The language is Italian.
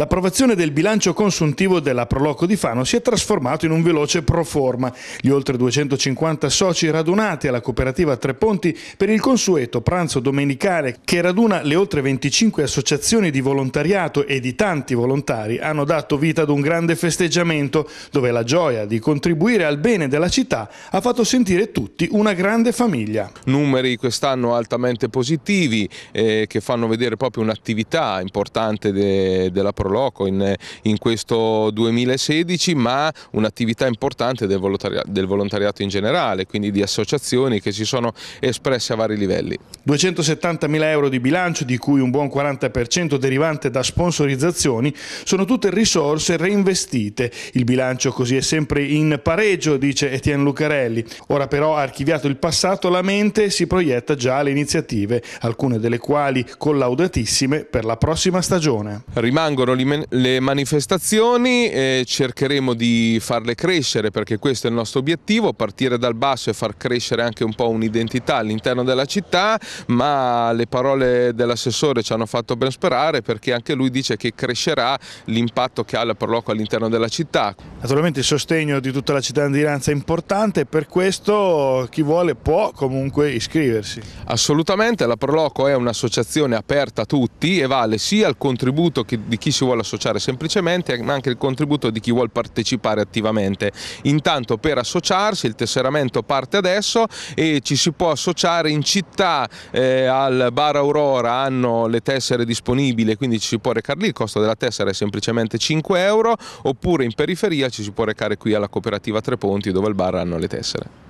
L'approvazione del bilancio consuntivo della Proloco di Fano si è trasformato in un veloce pro forma. Gli oltre 250 soci radunati alla cooperativa Tre Ponti per il consueto pranzo domenicale che raduna le oltre 25 associazioni di volontariato e di tanti volontari hanno dato vita ad un grande festeggiamento dove la gioia di contribuire al bene della città ha fatto sentire tutti una grande famiglia. Numeri quest'anno altamente positivi eh, che fanno vedere proprio un'attività importante de della Proloco Proloco in, in questo 2016, ma un'attività importante del volontariato, del volontariato in generale, quindi di associazioni che si sono espresse a vari livelli. 270.000 euro di bilancio, di cui un buon 40% derivante da sponsorizzazioni, sono tutte risorse reinvestite. Il bilancio così è sempre in pareggio, dice Etienne Lucarelli. Ora però, archiviato il passato, la mente si proietta già alle iniziative, alcune delle quali collaudatissime per la prossima stagione. Rimangono le, manifestazioni, eh, cercheremo di farle crescere perché questo è il nostro obiettivo, partire dal basso e far crescere anche un po' un'identità all'interno della città, ma le parole dell'assessore ci hanno fatto ben sperare perché anche lui dice che crescerà l'impatto che ha la Proloco all'interno della città. Naturalmente il sostegno di tutta la cittadinanza è importante, per questo chi vuole può comunque iscriversi. Assolutamente, la Proloco è un'associazione aperta a tutti e vale sia al contributo di chi si vuole vuole associare semplicemente, ma anche il contributo di chi vuole partecipare attivamente. Intanto per associarsi il tesseramento parte adesso e ci si può associare in città eh, al Bar Aurora, hanno le tessere disponibili, quindi ci si può recare lì, il costo della tessera è semplicemente 5 euro, oppure in periferia ci si può recare qui alla cooperativa Tre Ponti dove il bar hanno le tessere.